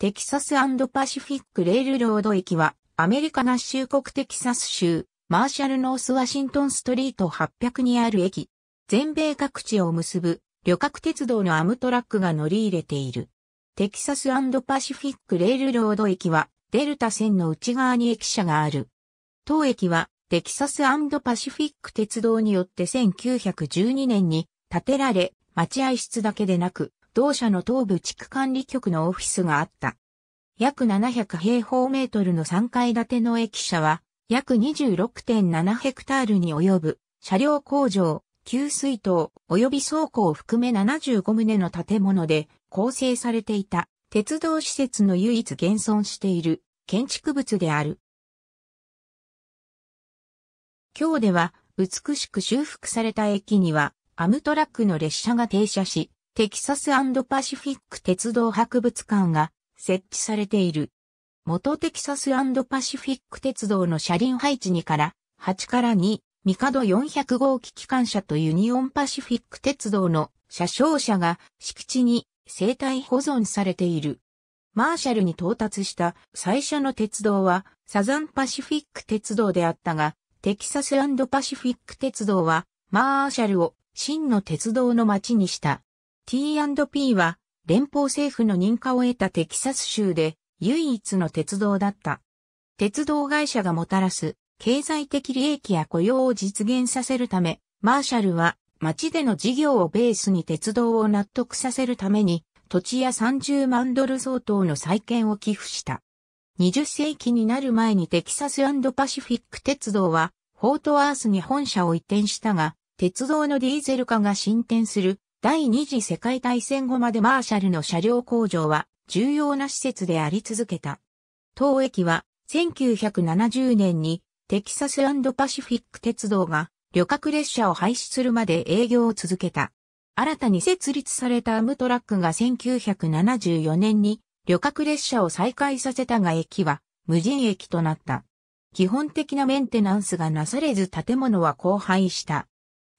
テキサスパシフィックレールロード駅は、アメリカ合衆国テキサス州、マーシャルノースワシントンストリート800にある駅。全米各地を結ぶ旅客鉄道のアムトラックが乗り入れている。テキサスパシフィックレールロード駅は、デルタ線の内側に駅舎がある。当駅は、テキサスパシフィック鉄道によって1912年に建てられ、待合室だけでなく、同社の東部地区管理局のオフィスがあった。約700平方メートルの3階建ての駅舎は、約26.7ヘクタールに及ぶ、車両工場、給水塔、及び倉庫を含め75棟の建物で構成されていた、鉄道施設の唯一現存している、建築物である。今日では、美しく修復された駅には、アムトラックの列車が停車し、テキサスパシフィック鉄道博物館が設置されている。元テキサスパシフィック鉄道の車輪配置2から8から2、ミカド400号機機関車とユニオンパシフィック鉄道の車掌車が敷地に生態保存されている。マーシャルに到達した最初の鉄道はサザンパシフィック鉄道であったが、テキサスパシフィック鉄道はマーシャルを真の鉄道の街にした。T&P は連邦政府の認可を得たテキサス州で唯一の鉄道だった。鉄道会社がもたらす経済的利益や雇用を実現させるため、マーシャルは街での事業をベースに鉄道を納得させるために土地や30万ドル相当の再建を寄付した。20世紀になる前にテキサスパシフィック鉄道はフォートワースに本社を移転したが、鉄道のディーゼル化が進展する第二次世界大戦後までマーシャルの車両工場は重要な施設であり続けた。当駅は1970年にテキサスパシフィック鉄道が旅客列車を廃止するまで営業を続けた。新たに設立されたアムトラックが1974年に旅客列車を再開させたが駅は無人駅となった。基本的なメンテナンスがなされず建物は荒廃した。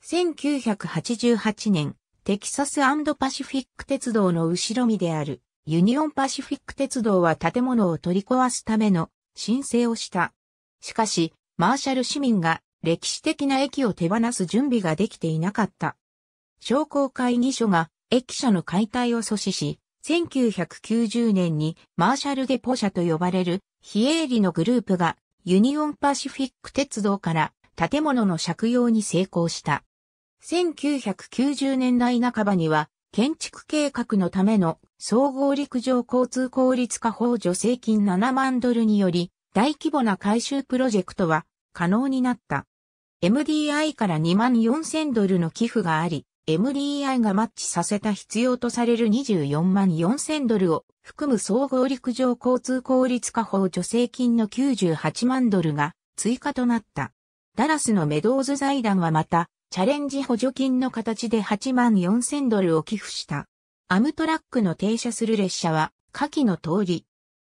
1988年、テキサスパシフィック鉄道の後ろ身であるユニオンパシフィック鉄道は建物を取り壊すための申請をした。しかし、マーシャル市民が歴史的な駅を手放す準備ができていなかった。商工会議所が駅舎の解体を阻止し、1990年にマーシャルデポ社と呼ばれる非営利のグループがユニオンパシフィック鉄道から建物の借用に成功した。1990年代半ばには、建築計画のための総合陸上交通効率化法助成金7万ドルにより、大規模な改修プロジェクトは可能になった。MDI から2万4000ドルの寄付があり、MDI がマッチさせた必要とされる24万4000ドルを含む総合陸上交通効率化法助成金の98万ドルが追加となった。ダラスのメドーズ財団はまたチャレンジ補助金の形で8万4000ドルを寄付した。アムトラックの停車する列車は、下記の通り。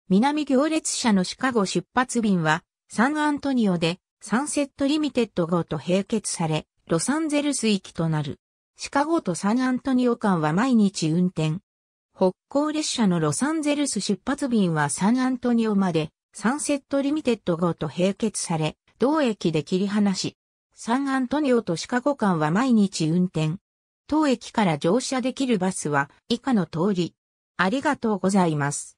南行列車のシカゴ出発便は、サンアントニオで、サンセットリミテッド号と併結され、ロサンゼルス行きとなる。シカゴとサンアントニオ間は毎日運転。北港列車のロサンゼルス出発便はサンアントニオまで、サンセットリミテッド号と併結され、同駅で切り離し、サンアントニオとシカゴ間は毎日運転。当駅から乗車できるバスは以下の通り。ありがとうございます。